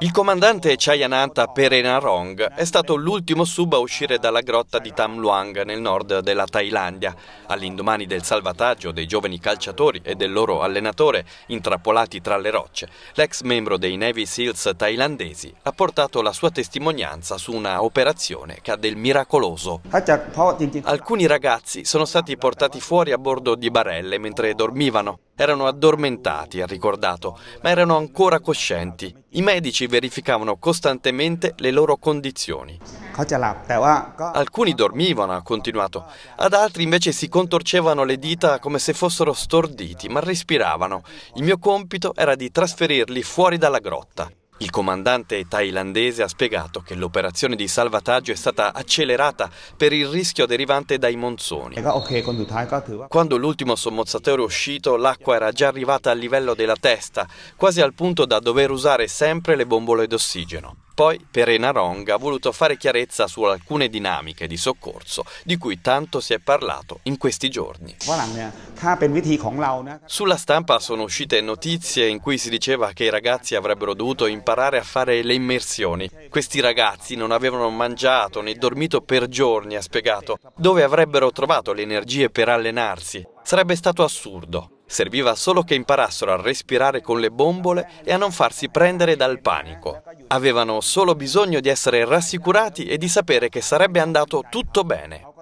Il comandante Chayananta Perenarong è stato l'ultimo sub a uscire dalla grotta di Tam Luang nel nord della Thailandia. All'indomani del salvataggio dei giovani calciatori e del loro allenatore intrappolati tra le rocce, l'ex membro dei Navy Seals thailandesi ha portato la sua testimonianza su una operazione che ha del miracoloso. Alcuni ragazzi sono stati portati fuori a bordo di barelle mentre dormivano. Erano addormentati, ha ricordato, ma erano ancora coscienti. I medici verificavano costantemente le loro condizioni. Alcuni dormivano, ha continuato, ad altri invece si contorcevano le dita come se fossero storditi, ma respiravano. Il mio compito era di trasferirli fuori dalla grotta. Il comandante thailandese ha spiegato che l'operazione di salvataggio è stata accelerata per il rischio derivante dai monzoni. Quando l'ultimo sommozzatore è uscito, l'acqua era già arrivata al livello della testa, quasi al punto da dover usare sempre le bombole d'ossigeno. Poi Perena Rong ha voluto fare chiarezza su alcune dinamiche di soccorso di cui tanto si è parlato in questi giorni. Sulla stampa sono uscite notizie in cui si diceva che i ragazzi avrebbero dovuto imparare a fare le immersioni. Questi ragazzi non avevano mangiato né dormito per giorni, ha spiegato, dove avrebbero trovato le energie per allenarsi. Sarebbe stato assurdo. Serviva solo che imparassero a respirare con le bombole e a non farsi prendere dal panico. Avevano solo bisogno di essere rassicurati e di sapere che sarebbe andato tutto bene.